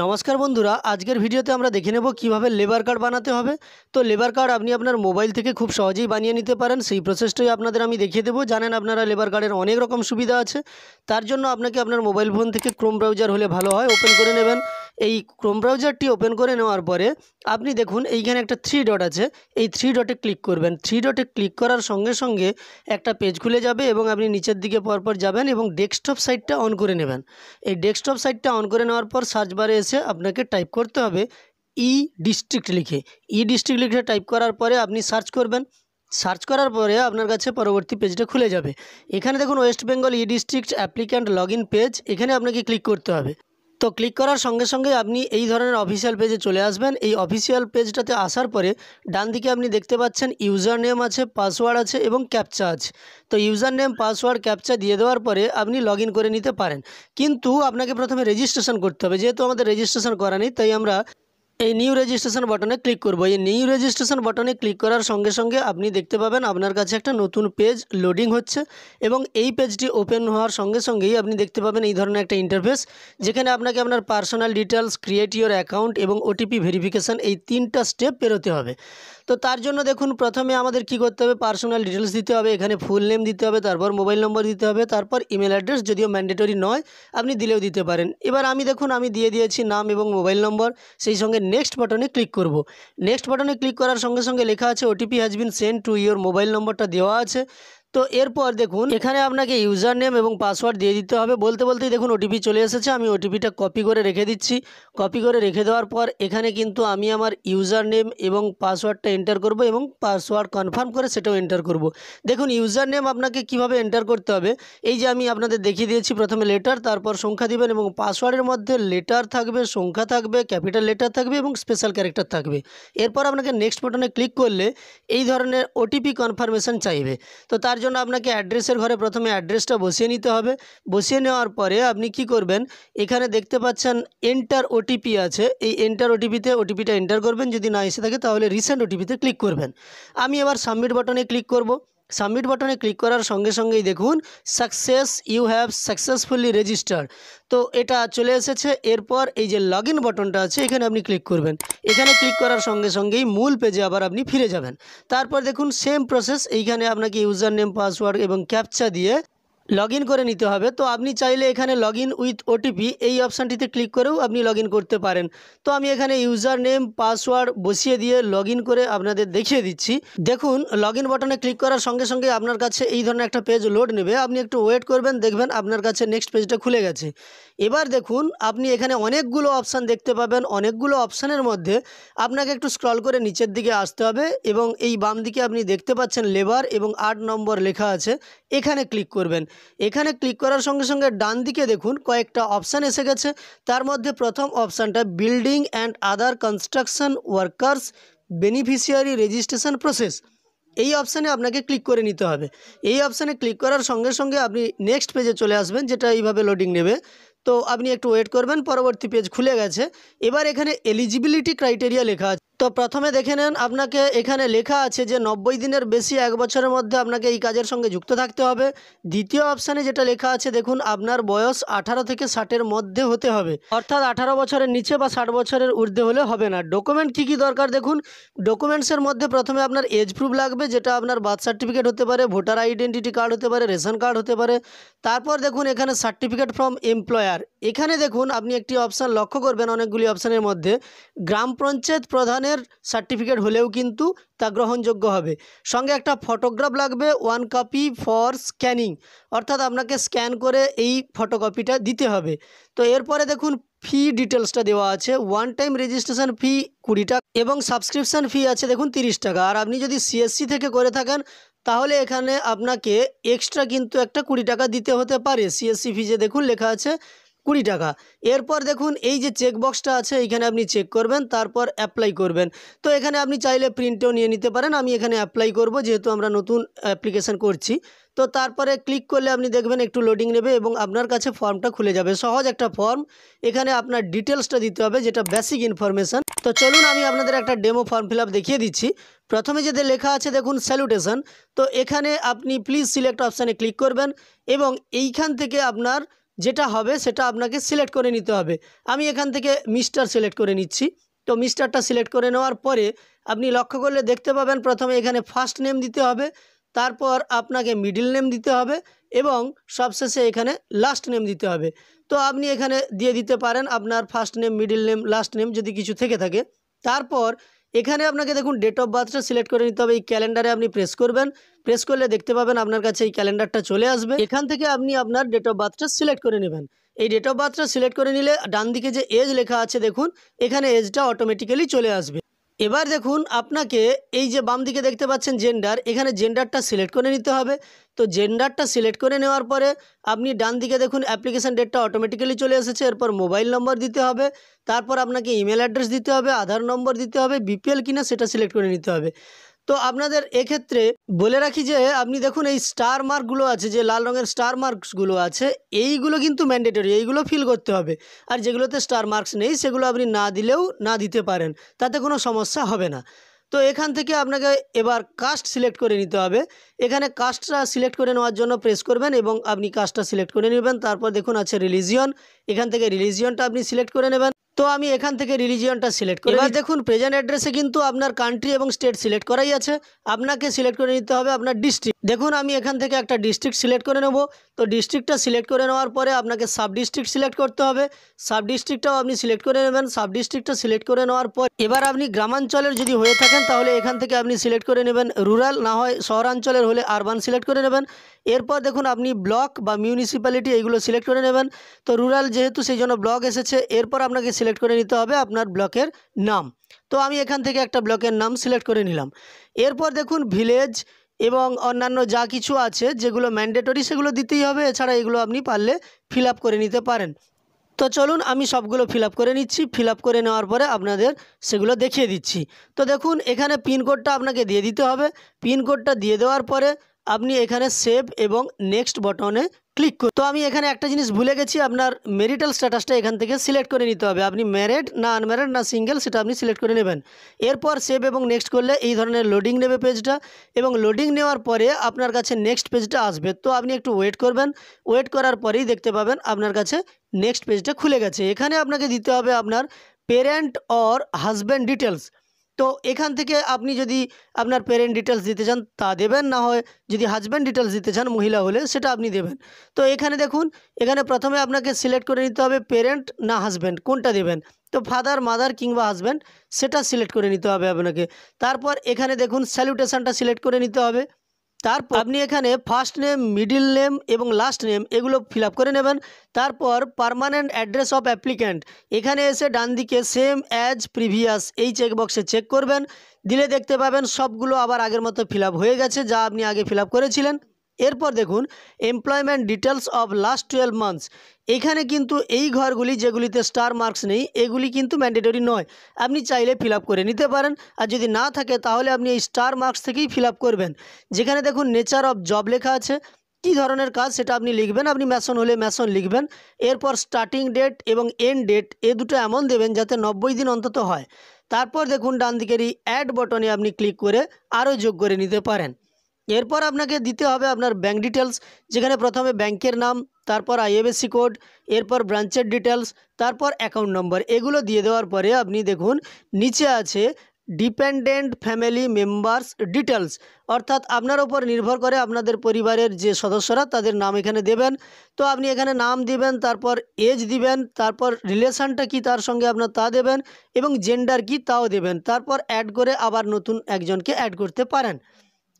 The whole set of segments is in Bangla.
নমস্কার বন্ধুরা আজকের ভিডিওতে আমরা দেখে নেব কীভাবে লেবার কার্ড বানাতে হবে তো লেবার কার্ড আপনি আপনার মোবাইল থেকে খুব সহজেই বানিয়ে নিতে পারেন সেই প্রসেসটাই আপনাদের আমি দেখিয়ে দেবো জানেন আপনারা লেবার কার্ডের অনেক রকম সুবিধা আছে তার জন্য আপনাকে আপনার মোবাইল ফোন থেকে ক্রোম ব্রাউজার হলে ভালো হয় ওপেন করে নেবেন এই ক্রোম ব্রাউজারটি ওপেন করে নেওয়ার পরে আপনি দেখুন এইখানে একটা থ্রি ডট আছে এই থ্রি ডটে ক্লিক করবেন থ্রি ডটে ক্লিক করার সঙ্গে সঙ্গে একটা পেজ খুলে যাবে এবং আপনি নিচের দিকে পরপর যাবেন এবং ডেস্কটপ সাইটটা অন করে নেবেন এই ডেস্কটপ সাইটটা অন করে নেওয়ার পর সার্চ বারে এসে আপনাকে টাইপ করতে হবে ই e ডিস্ট্রিক্ট লিখে ই e ডিস্ট্রিক্ট লিখে টাইপ করার পরে আপনি সার্চ করবেন সার্চ করার পরে আপনার কাছে পরবর্তী পেজটা খুলে যাবে এখানে দেখুন West Bengal e district applicant log page এখানে আপনাকে ক্লিক করতে হবে তো ক্লিক করার সঙ্গে সঙ্গে আপনি এই ধরনের অফিসিয়াল পেজে চলে আসবেন এই অফিসিয়াল পেজটাতে আসার পরে ডান দিকে আপনি দেখতে পাচ্ছেন ইউজার নেম আছে পাসওয়ার্ড আছে এবং ক্যাপচা আছে তো ইউজার নেম পাসওয়ার্ড ক্যাপচা দিয়ে দেওয়ার পরে আপনি লগ করে নিতে পারেন কিন্তু আপনাকে প্রথমে রেজিস্ট্রেশন করতে হবে যেহেতু আমাদের রেজিস্ট্রেশন করা নেই তাই আমরা এই নিউ রেজিস্ট্রেশন বাটনে ক্লিক করবো এই নিউ রেজিস্ট্রেশন বাটনে ক্লিক করার সঙ্গে সঙ্গে আপনি দেখতে পাবেন আপনার কাছে একটা নতুন পেজ লোডিং হচ্ছে এবং এই পেজটি ওপেন হওয়ার সঙ্গে সঙ্গেই আপনি দেখতে পাবেন এই ধরনের একটা ইন্টারফেস যেখানে আপনাকে আপনার personal details create your account এবং ওটিপি ভেরিফিকেশান এই তিনটা স্টেপ পেরোতে হবে তো তার জন্য দেখুন প্রথমে আমাদের কি করতে হবে পার্সোনাল ডিটেলস দিতে হবে এখানে ফুল নেম দিতে হবে তারপর মোবাইল নম্বর দিতে হবে তারপর ইমেল অ্যাড্রেস যদিও ম্যান্ডেটরি নয় আপনি দিলেও দিতে পারেন এবার আমি দেখুন আমি দিয়ে দিয়েছি নাম এবং মোবাইল নম্বর সেই সঙ্গে নেক্সট বাটনে ক্লিক করব নেক্সট বাটনে ক্লিক করার সঙ্গে সঙ্গে লেখা আছে OTP has been send to your mobile নম্বরটা দেওয়া আছে তো এরপর দেখুন এখানে আপনাকে ইউজার নেম এবং পাসওয়ার্ড দিয়ে দিতে হবে বলতে বলতেই দেখুন ওটিপি চলে এসেছে আমি ওটিপিটা কপি করে রেখে দিচ্ছি কপি করে রেখে দেওয়ার পর এখানে কিন্তু আমি আমার ইউজার নেম এবং পাসওয়ার্ডটা এন্টার করব এবং পাসওয়ার্ড কনফার্ম করে সেটাও এন্টার করব। দেখুন ইউজার নেম আপনাকে কিভাবে এন্টার করতে হবে এই যে আমি আপনাদের দেখিয়ে দিয়েছি প্রথমে লেটার তারপর সংখ্যা দিবেন এবং পাসওয়ার্ডের মধ্যে লেটার থাকবে সংখ্যা থাকবে ক্যাপিটাল লেটার থাকবে এবং স্পেশাল ক্যারেক্টার থাকবে এরপর আপনাকে নেক্সট বাটনে ক্লিক করলে এই ধরনের ওটিপি কনফার্মেশন চাইবে তো তার জন্য আপনাকে অ্যাড্রেসের ঘরে প্রথমে অ্যাড্রেসটা বসিয়ে নিতে হবে বসিয়ে নেওয়ার পরে আপনি কি করবেন এখানে দেখতে পাচ্ছেন এন্টার ওটিপি আছে এই এন্টার ওটিপিতে ওটিপিটা এন্টার করবেন যদি না এসে থাকে তাহলে রিসেন্ট ওটিপিতে ক্লিক করবেন আমি এবার সাবমিট বাটনে ক্লিক করব সাবমিট বাটনে ক্লিক করার সঙ্গে সঙ্গেই দেখুন success you have successfully register তো এটা চলে এসেছে এরপর এই যে লগ বাটনটা আছে এখানে আপনি ক্লিক করবেন এখানে ক্লিক করার সঙ্গে সঙ্গেই মূল পেজে আবার আপনি ফিরে যাবেন তারপর দেখুন সেম প্রসেস এইখানে আপনাকে ইউজার নেম পাসওয়ার্ড এবং ক্যাপচা দিয়ে লগ করে নিতে হবে তো আপনি চাইলে এখানে লগ ইন উইথ ওটিপি এই অপশানটিতে ক্লিক করেও আপনি লগ করতে পারেন তো আমি এখানে ইউজার নেম পাসওয়ার্ড বসিয়ে দিয়ে লগ করে আপনাদের দেখিয়ে দিচ্ছি দেখুন লগ বাটনে ক্লিক করার সঙ্গে সঙ্গে আপনার কাছে এই ধরনের একটা পেজ লোড নেবে আপনি একটু ওয়েট করবেন দেখবেন আপনার কাছে নেক্সট পেজটা খুলে গেছে এবার দেখুন আপনি এখানে অনেকগুলো অপশান দেখতে পাবেন অনেকগুলো অপশানের মধ্যে আপনাকে একটু স্ক্রল করে নিচের দিকে আসতে হবে এবং এই বাম দিকে আপনি দেখতে পাচ্ছেন লেবার এবং আট নম্বর লেখা আছে এখানে ক্লিক করবেন এখানে ক্লিক করার সঙ্গে সঙ্গে ডান দিকে দেখুন কয়েকটা অপশান এসে গেছে তার মধ্যে প্রথম অপশানটা building and other construction workers beneficiary registration process এই অপশানে আপনাকে ক্লিক করে নিতে হবে এই অপশানে ক্লিক করার সঙ্গে সঙ্গে আপনি নেক্সট পেজে চলে আসবেন যেটা এইভাবে লোডিং নেবে তো আপনি একটু ওয়েট করবেন পরবর্তী পেজ খুলে গেছে এবার এখানে এলিজিবিলিটি ক্রাইটেরিয়া লেখা আছে তো প্রথমে দেখে নেন আপনাকে এখানে লেখা আছে যে নব্বই দিনের বেশি এক বছরের মধ্যে আপনাকে এই কাজের সঙ্গে যুক্ত থাকতে হবে দ্বিতীয় অপশানে যেটা লেখা আছে দেখুন আপনার বয়স আঠারো থেকে ষাটের মধ্যে হতে হবে অর্থাৎ আঠারো বছরের নিচে বা ষাট বছরের ঊর্ধ্বে হলে হবে না ডকুমেন্ট কি কি দরকার দেখুন ডকুমেন্টসের মধ্যে প্রথমে আপনার এজ প্রুফ লাগবে যেটা আপনার বার্থ সার্টিফিকেট হতে পারে ভোটার আইডেন্টিটি কার্ড হতে পারে রেশন কার্ড হতে পারে তারপর দেখুন এখানে সার্টিফিকেট ফ্রম এমপ্লয়ার শেয়ার এখানে দেখুন আপনি একটি অপশান লক্ষ্য করবেন অনেকগুলি অপশানের মধ্যে গ্রাম পঞ্চায়েত প্রধানের সার্টিফিকেট হলেও কিন্তু তা গ্রহণযোগ্য হবে সঙ্গে একটা ফটোগ্রাফ লাগবে ওয়ান কপি ফর স্ক্যানিং অর্থাৎ আপনাকে স্ক্যান করে এই ফটোকপিটা দিতে হবে তো এরপরে দেখুন ফি ডিটেলসটা দেওয়া আছে ওয়ান টাইম রেজিস্ট্রেশন ফি কুড়ি টাকা এবং সাবস্ক্রিপশান ফি আছে দেখুন তিরিশ টাকা আর আপনি যদি সিএসসি থেকে করে থাকেন তাহলে এখানে আপনাকে এক্সট্রা কিন্তু একটা কুড়ি টাকা দিতে হতে পারে সিএসসি ফি যে দেখুন লেখা আছে কুড়ি টাকা এরপর দেখুন এই যে চেকবক্সটা আছে এখানে আপনি চেক করবেন তারপর অ্যাপ্লাই করবেন তো এখানে আপনি চাইলে প্রিন্টও নিয়ে নিতে পারেন আমি এখানে অ্যাপ্লাই করব যেহেতু আমরা নতুন অ্যাপ্লিকেশান করছি তো তারপরে ক্লিক করলে আপনি দেখবেন একটু লোডিং নেবে এবং আপনার কাছে ফর্মটা খুলে যাবে সহজ একটা ফর্ম এখানে আপনার ডিটেলসটা দিতে হবে যেটা বেসিক ইনফরমেশান তো চলুন আমি আপনাদের একটা ডেমো ফর্ম ফিল দেখিয়ে দিচ্ছি প্রথমে যেতে লেখা আছে দেখুন স্যালুটেশন তো এখানে আপনি প্লিজ সিলেক্ট অপশানে ক্লিক করবেন এবং এইখান থেকে আপনার যেটা হবে সেটা আপনাকে সিলেক্ট করে নিতে হবে আমি এখান থেকে মিস্টার সিলেক্ট করে নিচ্ছি তো মিস্টারটা সিলেক্ট করে নেওয়ার পরে আপনি লক্ষ্য করলে দেখতে পাবেন প্রথমে এখানে ফার্স্ট নেম দিতে হবে তারপর আপনাকে মিডিল নেম দিতে হবে এবং সবশেষে এখানে লাস্ট নেম দিতে হবে তো আপনি এখানে দিয়ে দিতে পারেন আপনার first name middle name last name যদি কিছু থেকে থাকে তারপর এখানে আপনাকে দেখুন ডেট অফ বার্থটা সিলেক্ট করে নিতে হবে এই ক্যালেন্ডারে আপনি প্রেস করবেন প্রেস করলে দেখতে পাবেন আপনার কাছে এই ক্যালেন্ডারটা চলে আসবে এখান থেকে আপনি আপনার ডেট অফ বার্থটা সিলেক্ট করে নেবেন এই ডেট অফ বার্থটা সিলেক্ট করে নিলে ডান দিকে যে এজ লেখা আছে দেখুন এখানে এজটা অটোমেটিক্যালি চলে আসবে এবার দেখুন আপনাকে এই যে বাম দিকে দেখতে পাচ্ছেন জেন্ডার এখানে জেন্ডারটা সিলেক্ট করে নিতে হবে তো জেন্ডারটা সিলেক্ট করে নেওয়ার পরে আপনি ডান দিকে দেখুন অ্যাপ্লিকেশান ডেটটা অটোমেটিক্যালি চলে এসেছে এরপর মোবাইল নম্বর দিতে হবে তারপর আপনাকে ইমেল অ্যাড্রেস দিতে হবে আধার নম্বর দিতে হবে বিপিএল কিনা সেটা সিলেক্ট করে নিতে হবে তো আপনাদের এক্ষেত্রে বলে রাখি যে আপনি দেখুন এই স্টার মার্কগুলো আছে যে লাল রঙের স্টার মার্কসগুলো আছে এইগুলো কিন্তু ম্যান্ডেটরি এইগুলো ফিল করতে হবে আর যেগুলোতে স্টার মার্কস নেই সেগুলো আপনি না দিলেও না দিতে পারেন তাতে কোনো সমস্যা হবে না তো এখান থেকে আপনাকে এবার কাস্ট সিলেক্ট করে নিতে হবে এখানে কাস্টটা সিলেক্ট করে নেওয়ার জন্য প্রেস করবেন এবং আপনি কাস্টটা সিলেক্ট করে নেবেন তারপর দেখুন আছে রিলিজিয়ন এখান থেকে রিলিজিয়নটা আপনি সিলেক্ট করে নেবেন তো আমি এখান থেকে রিলিজিয়নটা সিলেক্ট করি এবার দেখুন প্রেজেন্ট অ্যাড্রেসে কিন্তু আপনার কান্ট্রি এবং স্টেট সিলেক্ট করাই আছে আপনাকে সিলেক্ট করে নিতে হবে আপনার ডিস্ট্রিক্ট দেখুন আমি এখান থেকে একটা ডিস্ট্রিক্ট সিলেক্ট করে নেব তো ডিস্ট্রিক্টটা সিলেক্ট করে নেওয়ার পরে আপনাকে সাব ডিস্ট্রিক্ট সিলেক্ট করতে হবে সাব ডিস্ট্রিক্টটাও আপনি সিলেক্ট করে নেবেন সাব ডিস্ট্রিক্টটা সিলেক্ট করে নেওয়ার পর এবার আপনি গ্রামাঞ্চলের যদি হয়ে থাকেন তাহলে এখান থেকে আপনি সিলেক্ট করে নেবেন রুরাল না হয় শহরাঞ্চলের হলে আরবান সিলেক্ট করে নেবেন এরপর দেখুন আপনি ব্লক বা মিউনিসিপ্যালিটি এইগুলো সিলেক্ট করে নেবেন তো রুরাল যেহেতু সেই জন্য ব্লক এসেছে এরপর আপনাকে সিলেক্ট করে নিতে হবে আপনার ব্লকের নাম তো আমি এখান থেকে একটা ব্লকের নাম সিলেক্ট করে নিলাম এরপর দেখুন ভিলেজ এবং অন্যান্য যা কিছু আছে যেগুলো ম্যান্ডেটরি সেগুলো দিতেই হবে এছাড়া এগুলো আপনি পারলে ফিল করে নিতে পারেন তো চলুন আমি সবগুলো ফিল করে নিচ্ছি ফিল করে নেওয়ার পরে আপনাদের সেগুলো দেখিয়ে দিচ্ছি তো দেখুন এখানে পিনকোডটা আপনাকে দিয়ে দিতে হবে পিনকোডটা দিয়ে দেওয়ার পরে আপনি এখানে সেভ এবং নেক্সট বটনে ক্লিক করুন তো আমি এখানে একটা জিনিস ভুলে গেছি আপনার মেরিটাল স্ট্যাটাসটা এখান থেকে সিলেক্ট করে নিতে হবে আপনি ম্যারেড না আনম্যারেড না সিঙ্গেল সেটা আপনি সিলেক্ট করে নেবেন এরপর সেভ এবং নেক্সট করলে এই ধরনের লোডিং নেবে পেজটা এবং লোডিং নেওয়ার পরে আপনার কাছে নেক্সট পেজটা আসবে তো আপনি একটু ওয়েট করবেন ওয়েট করার পরেই দেখতে পাবেন আপনার কাছে নেক্সট পেজটা খুলে গেছে এখানে আপনাকে দিতে হবে আপনার প্যারেন্ট অর হাজব্যান্ড ডিটেলস তো এখান থেকে আপনি যদি আপনার প্যারেন্ট ডিটেলস দিতে চান তা দেবেন না হয় যদি হাজব্যান্ড ডিটেলস দিতে চান মহিলা হলে সেটা আপনি দেবেন তো এখানে দেখুন এখানে প্রথমে আপনাকে সিলেক্ট করে নিতে হবে প্যারেন্ট না হাজব্যান্ড কোনটা দেবেন তো ফাদার মাদার কিংবা হাজব্যান্ড সেটা সিলেক্ট করে নিতে হবে আপনাকে তারপর এখানে দেখুন স্যালুটেশানটা সিলেক্ট করে নিতে হবে তারপর আপনি এখানে ফার্স্ট নেম মিডিল নেম এবং লাস্ট নেম এগুলো ফিল করে নেবেন তারপর পারমানেন্ট অ্যাড্রেস অফ অ্যাপ্লিক্যান্ট এখানে এসে ডান দিকে সেম অ্যাজ প্রিভিয়াস এই চেকবক্সে চেক করবেন দিলে দেখতে পাবেন সবগুলো আবার আগের মতো ফিল হয়ে গেছে যা আপনি আগে ফিল করেছিলেন এরপর দেখুন employment details of last twelve months এখানে কিন্তু এই ঘরগুলি যেগুলিতে স্টার মার্কস নেই এগুলি কিন্তু ম্যান্ডেটরি নয় আপনি চাইলে ফিল করে নিতে পারেন আর যদি না থাকে তাহলে আপনি এই স্টার মার্কস থেকেই ফিল করবেন যেখানে দেখুন নেচার অফ জব লেখা আছে কি ধরনের কাজ সেটা আপনি লিখবেন আপনি ম্যাশন হলে ম্যাশন লিখবেন এরপর স্টার্টিং ডেট এবং এন্ড ডেট এ দুটো এমন দেবেন যাতে নব্বই দিন অন্তত হয় তারপর দেখুন ডান দিকের এই অ্যাড বটনে আপনি ক্লিক করে আরও যোগ করে নিতে পারেন এরপর আপনাকে দিতে হবে আপনার ব্যাঙ্ক ডিটেলস যেখানে প্রথমে ব্যাংকের নাম তারপর আইএফএসসি কোড এরপর ব্রাঞ্চের ডিটেলস তারপর অ্যাকাউন্ট নম্বর এগুলো দিয়ে দেওয়ার পরে আপনি দেখুন নিচে আছে ডিপেন্ডেন্ট ফ্যামিলি মেম্বার্স ডিটেলস অর্থাৎ আপনার ওপর নির্ভর করে আপনাদের পরিবারের যে সদস্যরা তাদের নাম এখানে দেবেন তো আপনি এখানে নাম দিবেন তারপর এজ দিবেন তারপর রিলেশনটা কি তার সঙ্গে আপনার তা দেবেন এবং জেন্ডার কি তাও দেবেন তারপর অ্যাড করে আবার নতুন একজনকে অ্যাড করতে পারেন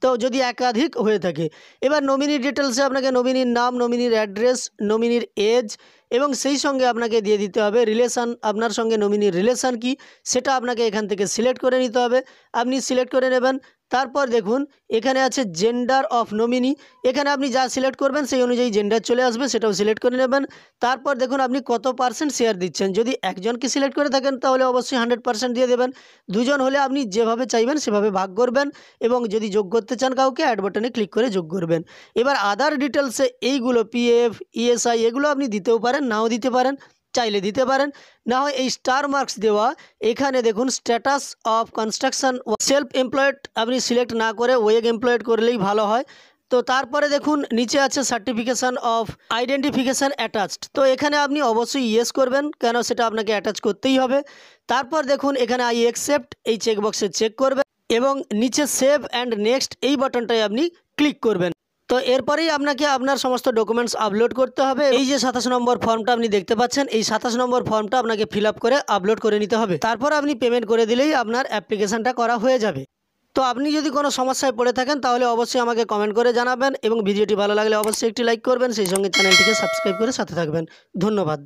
তো যদি একাধিক হয়ে থাকে এবার নমিনির ডিটেলসে আপনাকে নমিনির নাম নমিনির অ্যাড্রেস নমিনির এজ এবং সেই সঙ্গে আপনাকে দিয়ে দিতে হবে রিলেশান আপনার সঙ্গে নমিনির রিলেশান কি সেটা আপনাকে এখান থেকে সিলেক্ট করে নিতে হবে আপনি সিলেক্ট করে নেবেন তারপর দেখুন এখানে আছে জেন্ডার অফ নমিনি এখানে আপনি যা সিলেক্ট করবেন সেই অনুযায়ী জেন্ডার চলে আসবে সেটাও সিলেক্ট করে নেবেন তারপর দেখুন আপনি কত পার্সেন্ট শেয়ার দিচ্ছেন যদি একজনকে সিলেক্ট করে থাকেন তাহলে অবশ্যই হান্ড্রেড পার্সেন্ট দিয়ে দেবেন দুজন হলে আপনি যেভাবে চাইবেন সেভাবে ভাগ করবেন এবং যদি যোগ করতে চান কাউকে অ্যাড বটনে ক্লিক করে যোগ করবেন এবার আদার ডিটেলসে এইগুলো পিএফ ইএসআই e এগুলো আপনি দিতেও পারেন পারেন নাও দিতে পারেন চাইলে দিতে পারেন না হয় এই স্টার মার্কস দেওয়া এখানে দেখুন status of construction self employed আপনি সিলেক্ট না করে ওয়েগ এমপ্লয়েড করলেই ভালো হয় তো তারপরে দেখুন নিচে আছে সার্টিফিকেশান অফ আইডেন্টিফিকেশান অ্যাটাচড তো এখানে আপনি অবশ্যই ইয়েস করবেন কেন সেটা আপনাকে অ্যাটাচ করতেই হবে তারপর দেখুন এখানে আই অ্যাকসেপ্ট এই চেকবক্সে চেক করবেন এবং নিচে সেভ অ্যান্ড নেক্সট এই বাটনটায় আপনি ক্লিক করবেন তো এরপরেই আপনাকে আপনার সমস্ত ডকুমেন্টস আপলোড করতে হবে এই যে সাতাশ নম্বর ফর্মটা আপনি দেখতে পাচ্ছেন এই সাতাশ নম্বর ফর্মটা আপনাকে ফিল করে আপলোড করে নিতে হবে তারপর আপনি পেমেন্ট করে দিলেই আপনার অ্যাপ্লিকেশানটা করা হয়ে যাবে তো আপনি যদি কোনো সমস্যায় পড়ে থাকেন তাহলে অবশ্যই আমাকে কমেন্ট করে জানাবেন এবং ভিডিওটি ভালো লাগলে অবশ্যই একটি লাইক করবেন সেই সঙ্গে চ্যানেলটিকে সাবস্ক্রাইব করে সাথে থাকবেন ধন্যবাদ